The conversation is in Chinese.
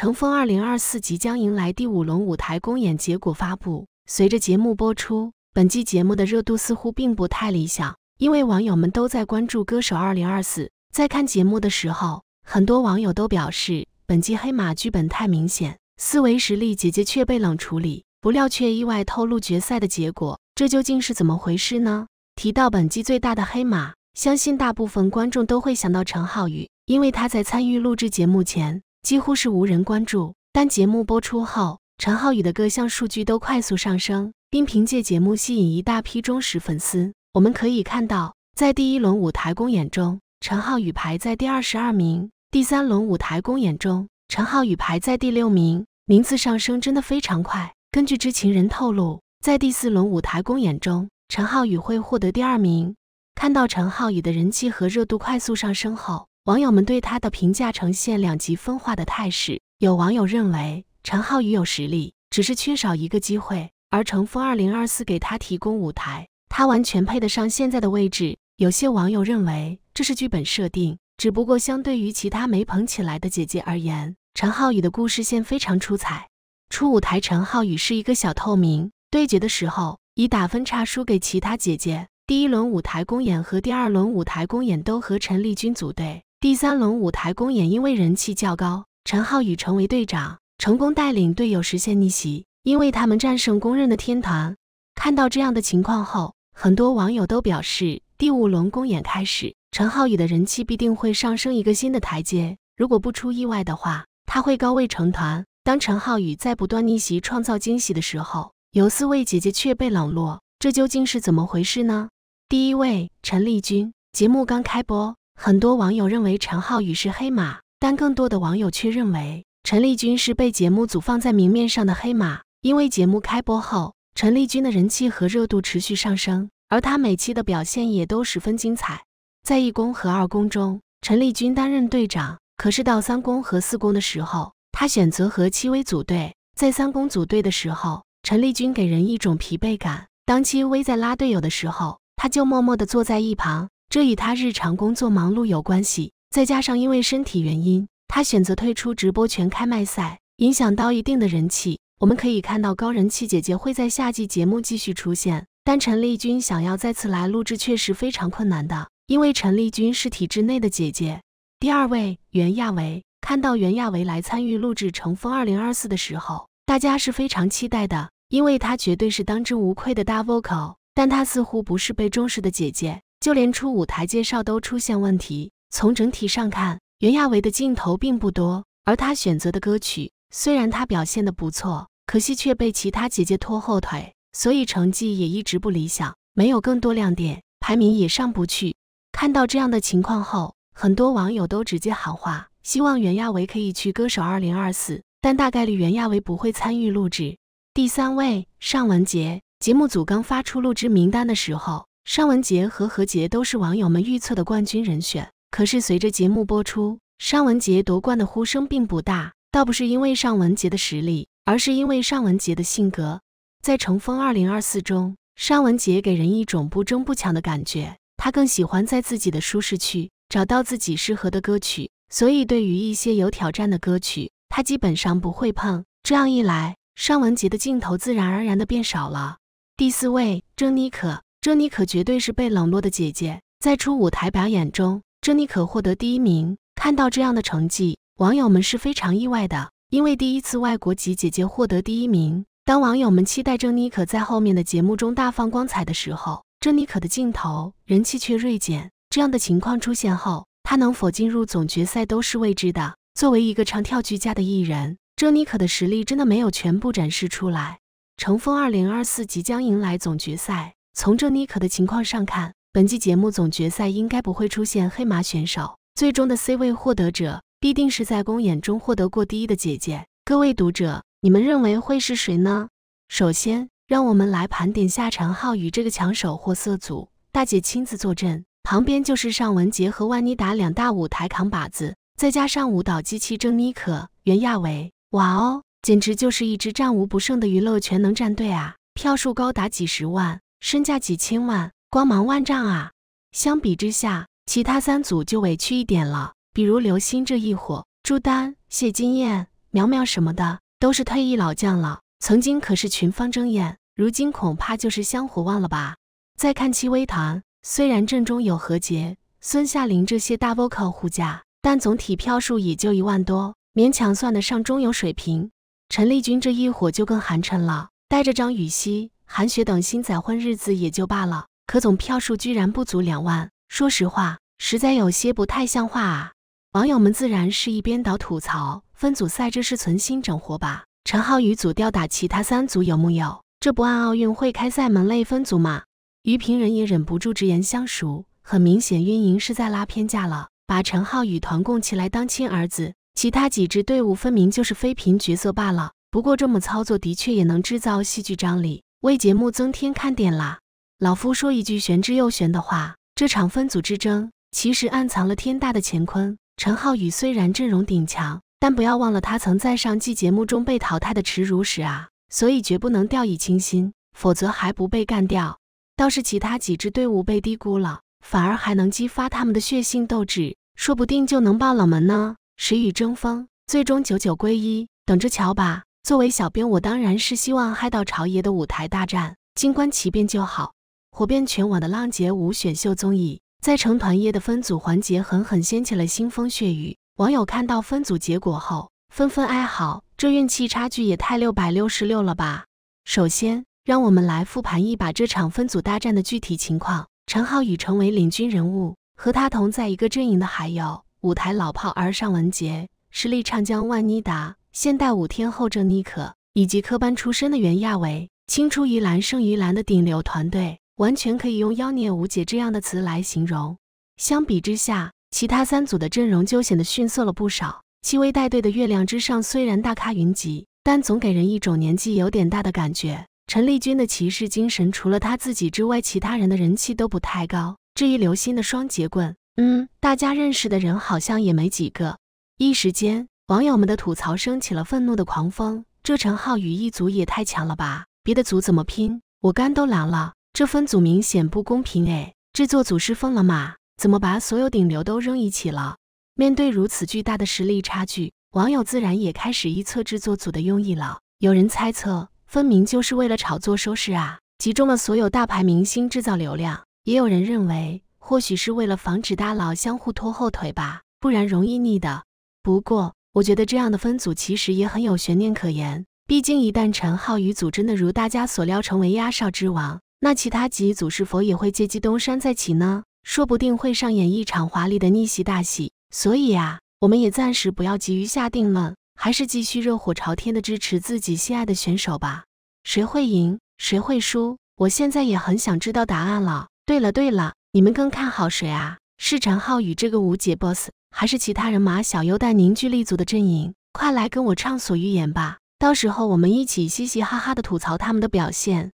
《乘风二零二四》即将迎来第五轮舞台公演，结果发布。随着节目播出，本季节目的热度似乎并不太理想，因为网友们都在关注歌手二零二四。在看节目的时候，很多网友都表示，本季黑马剧本太明显，思维实力姐姐却被冷处理。不料却意外透露决赛的结果，这究竟是怎么回事呢？提到本季最大的黑马，相信大部分观众都会想到陈浩宇，因为他在参与录制节目前。几乎是无人关注，但节目播出后，陈浩宇的各项数据都快速上升，并凭借节目吸引一大批忠实粉丝。我们可以看到，在第一轮舞台公演中，陈浩宇排在第二十二名；第三轮舞台公演中，陈浩宇排在第六名，名次上升真的非常快。根据知情人透露，在第四轮舞台公演中，陈浩宇会获得第二名。看到陈浩宇的人气和热度快速上升后，网友们对他的评价呈现两极分化的态势。有网友认为陈浩宇有实力，只是缺少一个机会，而《乘风二零二四》给他提供舞台，他完全配得上现在的位置。有些网友认为这是剧本设定，只不过相对于其他没捧起来的姐姐而言，陈浩宇的故事线非常出彩。初舞台陈浩宇是一个小透明，对决的时候以打分差输给其他姐姐。第一轮舞台公演和第二轮舞台公演都和陈丽君组队。第三轮舞台公演因为人气较高，陈浩宇成为队长，成功带领队友实现逆袭，因为他们战胜公认的天团。看到这样的情况后，很多网友都表示，第五轮公演开始，陈浩宇的人气必定会上升一个新的台阶。如果不出意外的话，他会高位成团。当陈浩宇在不断逆袭、创造惊喜的时候，有四位姐姐却被冷落，这究竟是怎么回事呢？第一位，陈丽君，节目刚开播。很多网友认为陈浩宇是黑马，但更多的网友却认为陈丽君是被节目组放在明面上的黑马。因为节目开播后，陈丽君的人气和热度持续上升，而他每期的表现也都十分精彩。在一公和二公中，陈丽君担任队长，可是到三公和四公的时候，他选择和戚薇组队。在三公组队的时候，陈丽君给人一种疲惫感。当戚薇在拉队友的时候，他就默默地坐在一旁。这与他日常工作忙碌有关系，再加上因为身体原因，他选择退出直播全开麦赛，影响到一定的人气。我们可以看到高人气姐姐会在夏季节目继续出现，但陈丽君想要再次来录制确实非常困难的，因为陈丽君是体制内的姐姐。第二位袁娅维，看到袁娅维来参与录制《乘风二零二四》的时候，大家是非常期待的，因为她绝对是当之无愧的大 Vocal，但她似乎不是被重视的姐姐。就连出舞台介绍都出现问题。从整体上看，袁娅维的镜头并不多，而她选择的歌曲虽然她表现的不错，可惜却被其他姐姐拖后腿，所以成绩也一直不理想，没有更多亮点，排名也上不去。看到这样的情况后，很多网友都直接喊话，希望袁娅维可以去《歌手2024》，但大概率袁娅维不会参与录制。第三位尚雯婕，节目组刚发出录制名单的时候。尚雯婕和何洁都是网友们预测的冠军人选，可是随着节目播出，尚雯婕夺冠的呼声并不大。倒不是因为尚雯婕的实力，而是因为尚雯婕的性格。在《乘风二零二四》中，尚雯婕给人一种不争不抢的感觉。她更喜欢在自己的舒适区找到自己适合的歌曲，所以对于一些有挑战的歌曲，她基本上不会碰。这样一来，尚雯婕的镜头自然而然的变少了。第四位，郑妮可。珍妮可绝对是被冷落的姐姐，在初舞台表演中，珍妮可获得第一名。看到这样的成绩，网友们是非常意外的，因为第一次外国籍姐姐获得第一名。当网友们期待珍妮可在后面的节目中大放光彩的时候，珍妮可的镜头人气却锐减。这样的情况出现后，她能否进入总决赛都是未知的。作为一个唱跳俱佳的艺人，珍妮可的实力真的没有全部展示出来。乘风二零二四即将迎来总决赛。从郑妮可的情况上看，本季节目总决赛应该不会出现黑马选手，最终的 C 位获得者必定是在公演中获得过第一的姐姐。各位读者，你们认为会是谁呢？首先，让我们来盘点下陈浩宇这个强手货色组，大姐亲自坐镇，旁边就是尚雯婕和万妮达两大舞台扛把子，再加上舞蹈机器郑妮可、袁娅维，哇哦，简直就是一支战无不胜的娱乐全能战队啊！票数高达几十万。身价几千万，光芒万丈啊！相比之下，其他三组就委屈一点了。比如刘星这一伙，朱丹、谢金燕、苗苗什么的，都是退役老将了，曾经可是群芳争艳，如今恐怕就是香火旺了吧。再看戚薇堂，虽然阵中有何洁、孙夏林这些大 vocal 护驾，但总体票数也就一万多，勉强算得上中游水平。陈丽君这一伙就更寒碜了，带着张雨绮。韩雪等新仔混日子也就罢了，可总票数居然不足两万，说实话，实在有些不太像话啊！网友们自然是一边倒吐槽，分组赛这是存心整活吧？陈浩宇组吊打其他三组有木有？这不按奥运会开赛门类分组吗？娱评人也忍不住直言相熟，很明显运营是在拉偏架了，把陈浩宇团供起来当亲儿子，其他几支队伍分明就是妃嫔角色罢了。不过这么操作的确也能制造戏剧张力。为节目增添看点啦！老夫说一句玄之又玄的话：这场分组之争其实暗藏了天大的乾坤。陈浩宇虽然阵容顶强，但不要忘了他曾在上季节目中被淘汰的耻辱史啊！所以绝不能掉以轻心，否则还不被干掉。倒是其他几支队伍被低估了，反而还能激发他们的血性斗志，说不定就能爆冷门呢！谁与争锋，最终九九归一，等着瞧吧！作为小编，我当然是希望嗨到朝爷的舞台大战，静观其变就好。火遍全网的浪姐五选秀综艺，在成团夜的分组环节狠狠掀起了腥风血雨。网友看到分组结果后，纷纷哀嚎：这运气差距也太六百六十六了吧！首先，让我们来复盘一把这场分组大战的具体情况。陈浩宇成为领军人物，和他同在一个阵营的还有舞台老炮儿尚雯婕、实力唱将万妮达。现代五天后郑妮可以及科班出身的袁娅维，青出于蓝胜于蓝的顶流团队，完全可以用妖孽无解这样的词来形容。相比之下，其他三组的阵容就显得逊色了不少。戚薇带队的月亮之上虽然大咖云集，但总给人一种年纪有点大的感觉。陈丽君的骑士精神，除了她自己之外，其他人的人气都不太高。至于刘心的双截棍，嗯，大家认识的人好像也没几个。一时间。网友们的吐槽升起了愤怒的狂风，这陈浩宇一组也太强了吧！别的组怎么拼，我肝都凉了。这分组明显不公平哎，制作组是疯了吗？怎么把所有顶流都扔一起了？面对如此巨大的实力差距，网友自然也开始臆测制作组的用意了。有人猜测，分明就是为了炒作收视啊，集中了所有大牌明星制造流量。也有人认为，或许是为了防止大佬相互拖后腿吧，不然容易腻的。不过。我觉得这样的分组其实也很有悬念可言。毕竟一旦陈浩宇组真的如大家所料成为压哨之王，那其他几组是否也会借机东山再起呢？说不定会上演一场华丽的逆袭大戏。所以啊，我们也暂时不要急于下定论，还是继续热火朝天的支持自己心爱的选手吧。谁会赢，谁会输，我现在也很想知道答案了。对了对了，你们更看好谁啊？是陈浩宇这个无解 BOSS？还是其他人马小优带凝聚力组的阵营，快来跟我畅所欲言吧！到时候我们一起嘻嘻哈哈的吐槽他们的表现。